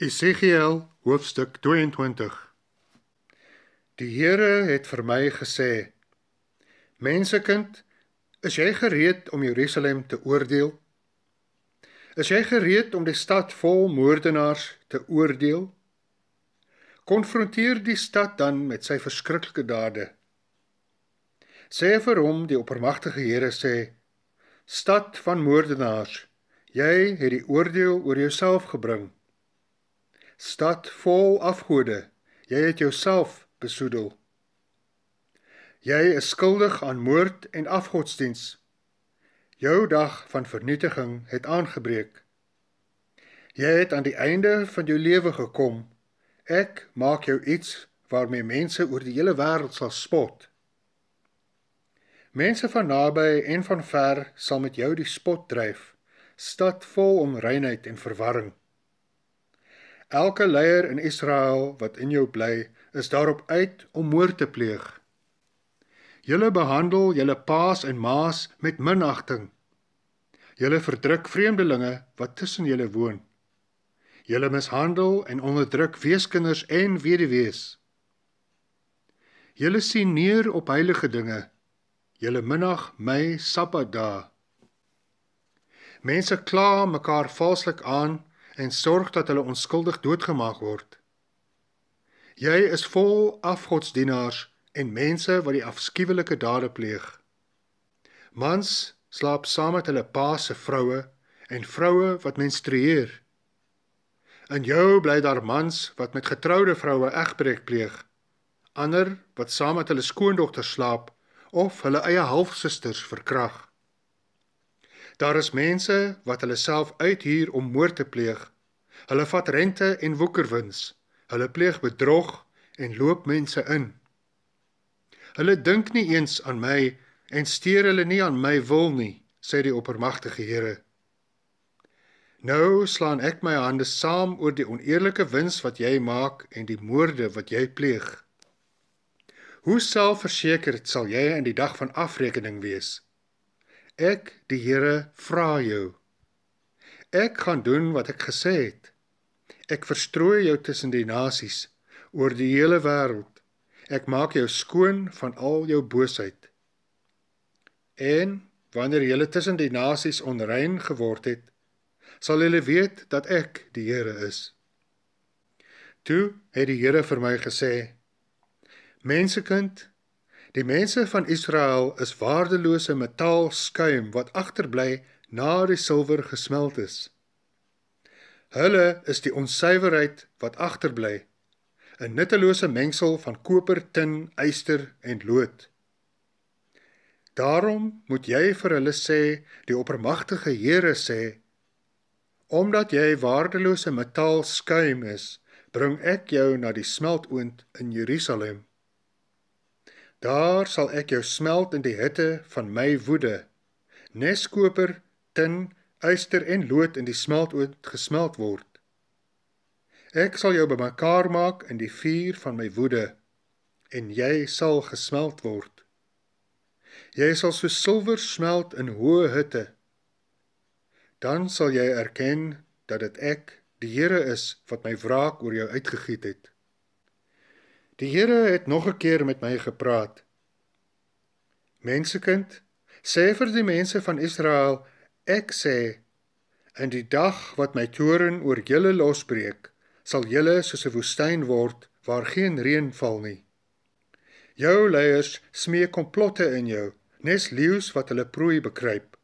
Esegiel hoofstuk 22 Die Here het vir my gesê: Mensekind, is jy gereed om Jerusalem te oordeel? Is jy gereed om die stad vol moordenaars te oordeel? Konfronteer die stad dan met sy verskriklike dade. Sê vir hom die oppermagtige Here sê: Stad van moordenaars, jy het die oordeel oor jouself gebring stad vol afgode jy het jouself besoedel jy is skuldig aan moord en afgodsdiens jou dag van vernietiging het aangebreek jy het aan die einde van jou lewe gekom ek maak jou iets waarmee mense oor die hele wêreld sal spot mense van naby en van ver sal met jou die spot dryf stad vol om reinheid en verwarring Elke leier in Israel wat in jou bly, is daarop uit om moord te pleeg. Julle behandel julle paas en maas met minagting. Julle verdruk vreemdelinge wat tussen julle woon. Julle mishandel en onderdruk weeskinders en weduwees. Julle sien neer op heilige dinge. Julle minag my Sabbatdag. Mense kla mekaar valslik aan en sorg dat hulle onskuldig doodgemaak word. Jy is vol afgodsdienaars en mense wat die afskuwelike dade pleeg. Mans slaap saam met hulle pa se vroue en vroue wat menstrueer. In jou bly daar mans wat met getroude vroue egbreek pleeg, ander wat saam met hulle skoondogters slaap of hulle eie halfsusters verkragt. Daar is mense wat hulle self uithuur om moord te pleeg. Hulle vat rente en woekerwins. Hulle pleeg bedrog en loop mense in. Hulle dink nie eens aan my en steur hulle nie aan my wil nie, sê die oppermagtige Here. Nou slaan ek my hande saam oor die oneerlike wins wat jy maak en die moorde wat jy pleeg. Hoe selfversekerd sal jy in die dag van afrekening wees? Ek, die Here, vra jou. Ek gaan doen wat ek gesê het. Ek verstrooi jou tussen die nasies oor die hele wêreld. Ek maak jou skoon van al jou boosheid. En wanneer jy tussen die nasies onrein geword het, sal hulle weet dat ek die Here is. Toe het die Here vir my gesê: Mensekind, Die mense van Israel is waardelose metaalskuim wat agterbly na die silwer gesmelt is. Hulle is die onsuiwerheid wat agterbly, 'n nuttelose mengsel van koper, tin, yster en lood. Daarom moet jy vir hulle sê, die oppermagtige Here sê, omdat jy waardelose metaalskuim is, bring ek jou na die smeltoond in Jerusalem. Daar sal ek jou smelt in die hitte van my woede. Neskoper, tin, uister en lood in die smeltoond gesmelt word. Ek sal jou bymekaar maak in die vuur van my woede en jy sal gesmelt word. Jy sal so silwer smelt in hoë hitte. Dan sal jy erken dat dit ek, die Here is wat my wraak oor jou uitgegiet het. Die Here het nog 'n keer met my gepraat. Mensekind, sê vir die mense van Israel, ek sê in die dag wat my toren oor julle losbreek, sal julle soos 'n woestyn word waar geen reën val nie. Jou leiers smee komplotte in jou, nes leeu's wat hulle prooi bekruip.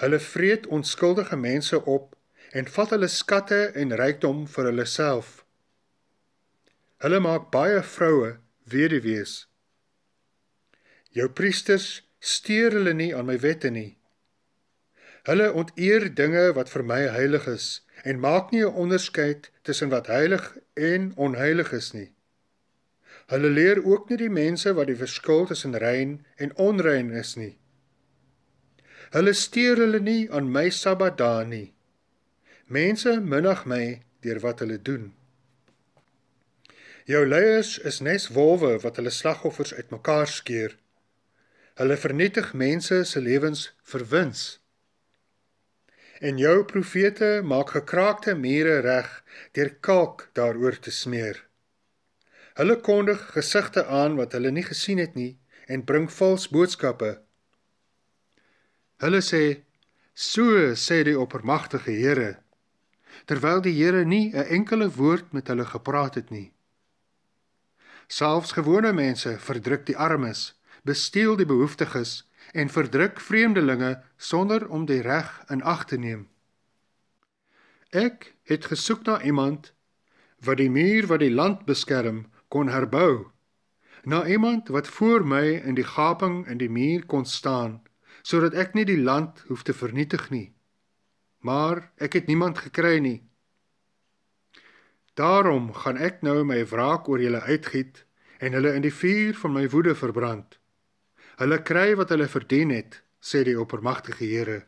Hulle vreet onskuldige mense op en vat hulle skatte en rykdom vir hulle self. Hulle maak baie vroue weduwees. Jou priesters steur hulle nie aan my wette nie. Hulle onteer dinge wat vir my heilig is en maak nie 'n onderskeid tussen wat heilig en onheilig is nie. Hulle leer ook nie die mense wat die verskil tussen rein en onrein is nie. Hulle steur hulle nie aan my Sabbat daar nie. Mense minag my deur wat hulle doen. Jou leiers is nes wolwe wat hulle slagoffers uitmekaar skeer. Hulle vernietig mense se lewens vir wins. En jou profete maak gekraakte mure reg deur kalk daaroor te smeer. Hulle kondig gesigte aan wat hulle nie gesien het nie en bring vals boodskappe. Hulle sê: "So sê die oppermagtige Here," terwyl die Here nie 'n enkele woord met hulle gepraat het nie. Selfs gewone mense verdruk die armes, besteel die behoeftiges en verdruk vreemdelinge sonder om die reg in ag te neem. Ek het gesoek na iemand wat die muur wat die land beskerm kon herbou, na iemand wat voor my in die gaping in die muur kon staan sodat ek nie die land hoef te vernietig nie. Maar ek het niemand gekry nie. Daarom gaan ek nou my wraak oor julle uitgiet en hulle in die vuur van my woede verbrand. Hulle kry wat hulle verdien het, sê die oppermagtige Here.